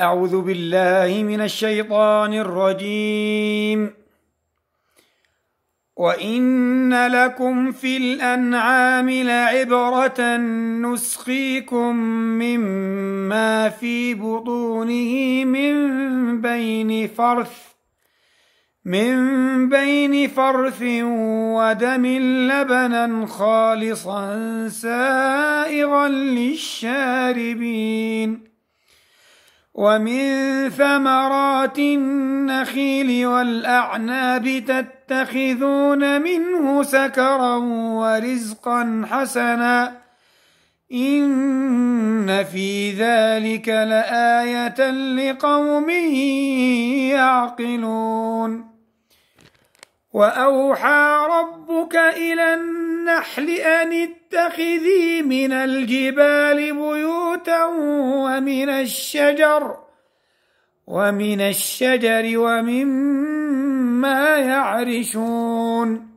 أعوذ بالله من الشيطان الرجيم وإن لكم في الأنعام لعبرة نسقيكم مما في بطونه من بين فرث من بين فرث ودم لبنا خالصا سائغا للشاربين ومن ثمرات النخيل والأعناب تتخذون منه سكرا ورزقا حسنا إن في ذلك لآية لقوم يعقلون وأوحى ربك إلى الناس النحل أن اتخذي من الجبال بيوتا ومن الشجر ومن الشجر ومما يعرشون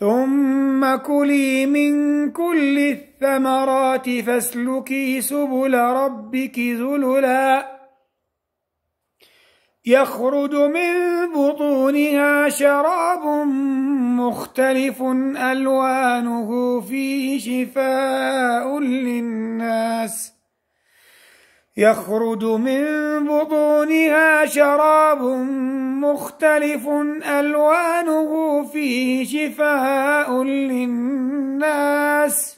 ثم كلي من كل الثمرات فاسلكي سبل ربك ذللا يخرج من بطونها شراب مختلف ألوانه فيه شفاء للناس يخرج من بطونها شراب مختلف ألوانه فيه شفاء للناس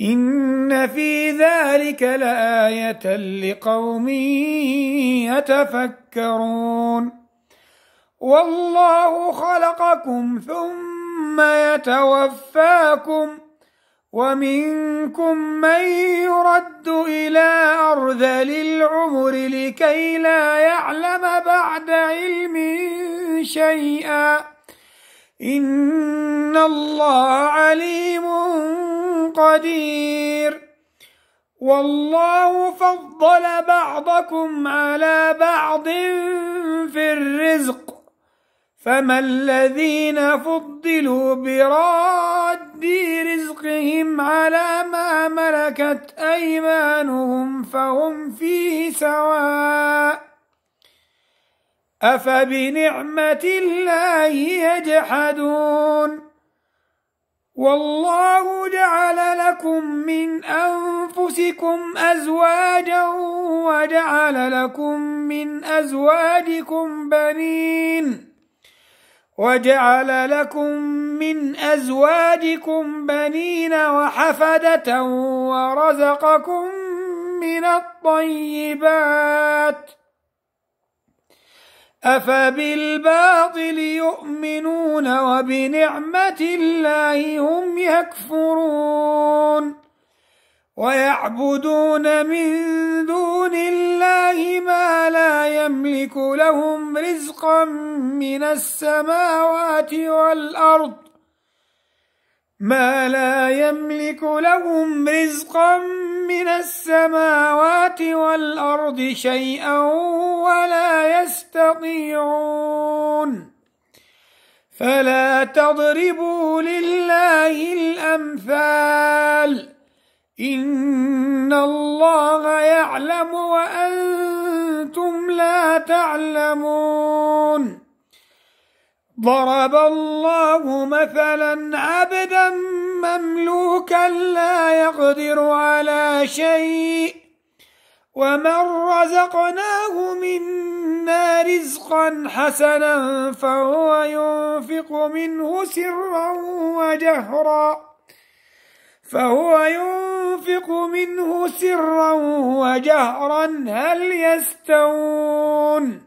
إن في ذلك لآية لقوم يتفكرون والله خلقكم ثم يتوفاكم ومنكم من يرد إلى أرذل العمر لكي لا يعلم بعد علم شيئا إن الله عليم قدير والله فضل بعضكم على بعض في الرزق فما الذين فضلوا براد رزقهم على ما ملكت أيمانهم فهم فيه سواء أفبنعمة الله يجحدون والله جعل لكم من أنفسكم أزواجا وجعل لكم من أزواجكم بنين وَجَعَلَ لَكُم مِّنْ أَزْوَاجِكُمْ بَنِينَ وَحَفَدَةً وَرَزَقَكُم مِّنَ الطَّيِّبَاتِ أَفَبِالْبَاطِلِ يُؤْمِنُونَ وَبِنِعْمَةِ اللَّهِ هُمْ يَكْفُرُونَ ويعبدون من دون الله ما لا يملك لهم رزقا من السماوات والأرض ما لا يملك لهم رزقا من السماوات والأرض شيئا ولا يستطيعون فلا تضربوا لله الأمثال إِنَّ اللَّهَ يَعْلَمُ وَأَنْتُمْ لَا تَعْلَمُونَ ضَرَبَ اللَّهُ مَثَلًا عَبْدًا مَمْلُوكًا لَا يَقْدِرُ عَلَى شَيْءٍ وَمَنْ رَزَقْنَاهُ مِنَّا رِزْقًا حَسَنًا فَهُوَ يُنْفِقُ مِنْهُ سِرًّا وَجَهْرًا فَهُوَ يُنْفِقُ ينفق منه سرا وجهرا هل يستوون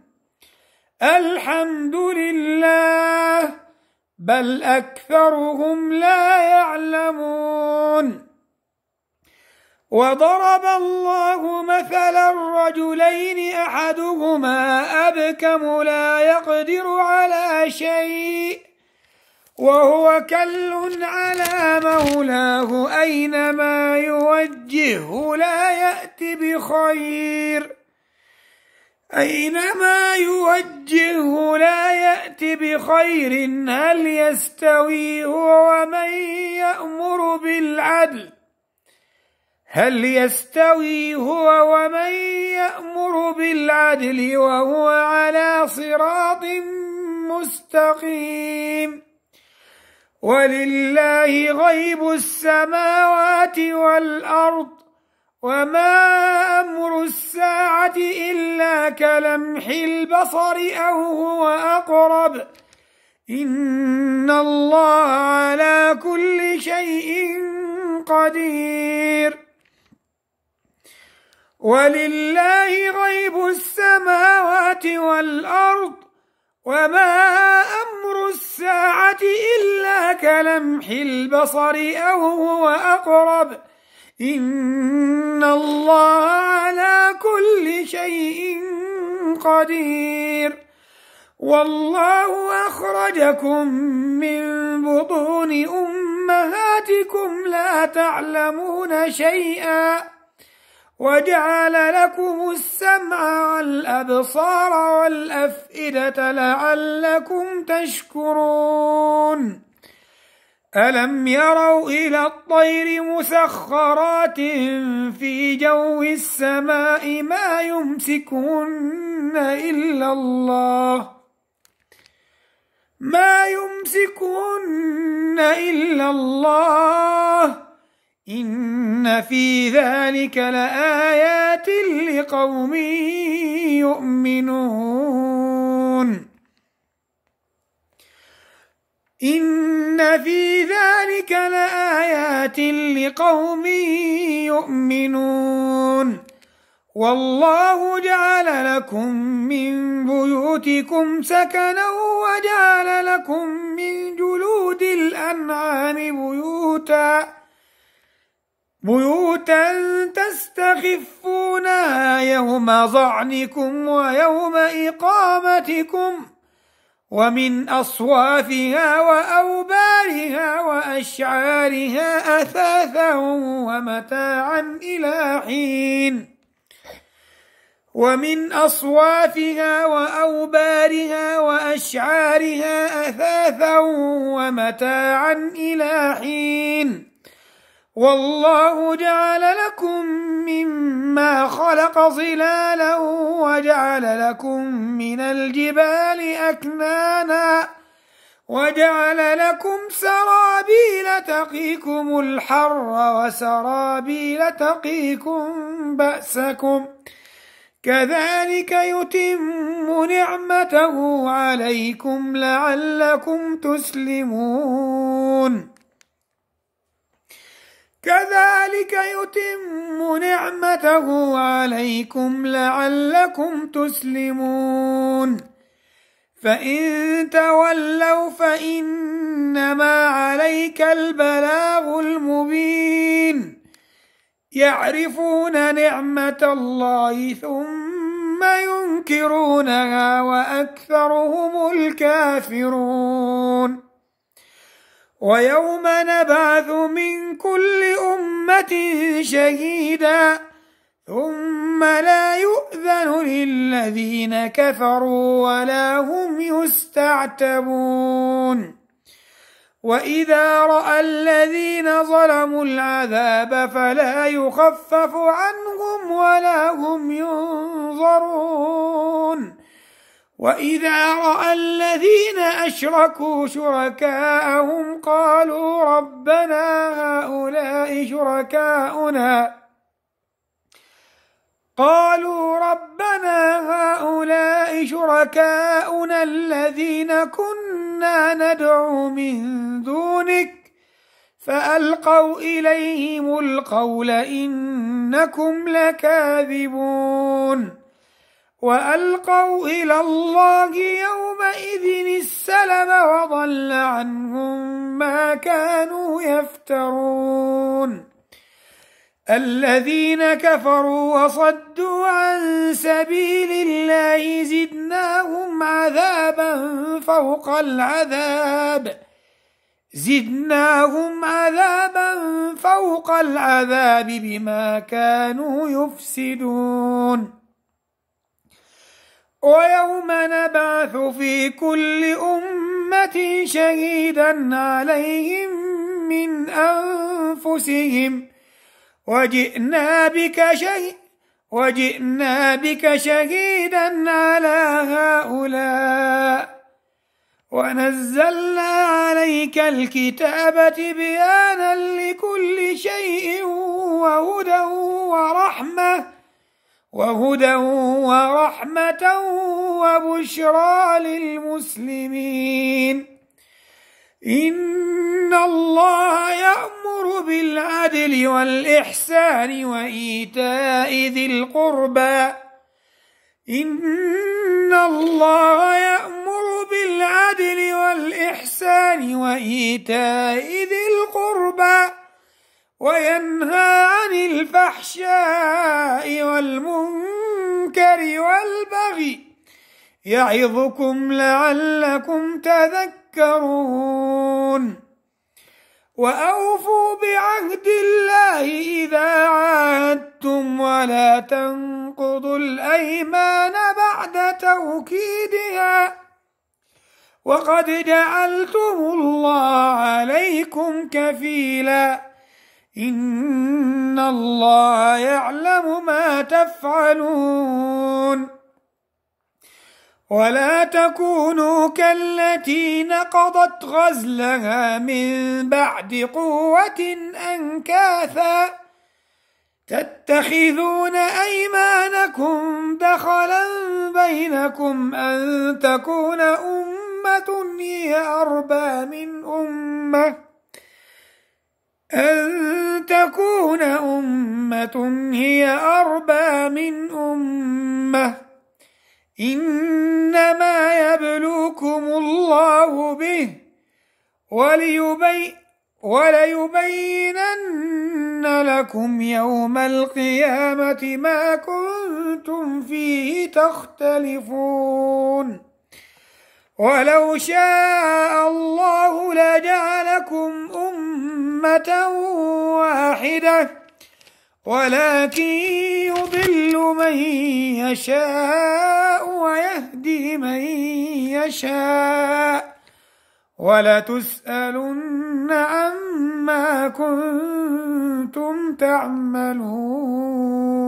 الحمد لله بل أكثرهم لا يعلمون وضرب الله مثلا الرجلين أحدهما أبكم لا يقدر على شيء وهو كل على مولاه أينما يوجهه لا يأتي بخير أينما يوجهه لا يأتي بخير هل يستوي هو ومن يأمر بالعدل هل يستوي هو ومن يأمر بالعدل وهو على صراط مستقيم ولله غيب السماوات والأرض وما أمر الساعة إلا كلمح البصر أو هو أقرب إن الله على كل شيء قدير ولله غيب السماوات والأرض وما أمر الساعة إلا كلمح البصر أو هو أقرب إن الله على كل شيء قدير والله أخرجكم من بطون أمهاتكم لا تعلمون شيئا وجعل لكم السمع والأبصار والأفئدة لعلكم تشكرون ألم يروا إلى الطير مسخرات في جو السماء ما يمسكهن إلا الله ما يمسكهن إلا الله إن في ذلك لآيات لقوم يؤمنون إن في ذلك لآيات لقوم يؤمنون والله جعل لكم من بيوتكم سكنا وجعل لكم من جلود الأنعام بيوتاً بيوتا تستخفونها يوم ظعنكم ويوم إقامتكم ومن أصوافها وأوبارها وأشعارها أثاثا ومتاعا إلى حين ومن أصوافها وأوبارها وأشعارها أثاثا ومتاعا إلى حين والله جعل لكم مما خلق ظلالا وجعل لكم من الجبال أكنانا وجعل لكم سرابيل تقيكم الحر وسرابيل تقيكم بأسكم كذلك يتم نعمته عليكم لعلكم تسلمون كذلك يتم نعمته عليكم لعلكم تسلمون فإن تولوا فإنما عليك البلاغ المبين يعرفون نعمة الله ثم ينكرونها وأكثرهم الكافرون ويوم نبعث من كل أمة شهيدا ثم لا يؤذن للذين كفروا ولا هم يستعتبون وإذا رأى الذين ظلموا العذاب فلا يخفف عنهم ولا هم ينظرون وإذا رأى الذين أشركوا شركاءهم قالوا ربنا هؤلاء شركاؤنا قالوا ربنا هؤلاء شركاؤنا الذين كنا ندعو من دونك فألقوا إليهم القول إنكم لكاذبون وألقوا إلى الله يومئذ السلم وضل عنهم ما كانوا يفترون الذين كفروا وصدوا عن سبيل الله زدناهم عذابا فوق العذاب زدناهم عذابا فوق العذاب بما كانوا يفسدون ويوم نبعث في كل أمة شهيدا عليهم من أنفسهم وجئنا بك شهيدا وجئنا بك شهيدا على هؤلاء ونزلنا عليك الكتاب تبيانا لكل شيء وهدى ورحمه وهدى ورحمة وبشرى للمسلمين إن الله يأمر بالعدل والإحسان وإيتاء ذي القربى إن الله يأمر بالعدل والإحسان وإيتاء ذي القربى وينهى عن الفحشاء والمنكر والبغي يعظكم لعلكم تذكرون وأوفوا بعهد الله إذا عاهدتم ولا تنقضوا الأيمان بعد توكيدها وقد جعلتم الله عليكم كفيلاً إن الله يعلم ما تفعلون ولا تكونوا كالتي نقضت غزلها من بعد قوة أنكاثا تتخذون أيمانكم دخلا بينكم أن تكون أمة هي أربى من أمة أن تكون أمة هي أربى من أمة إنما يبلوكم الله به وليبي وليبينن لكم يوم القيامة ما كنتم فيه تختلفون ولو شاء الله لجعلكم أمة أمة واحدة ولكن يضل من يشاء ويهدي من يشاء ولتسألن عما كنتم تعملون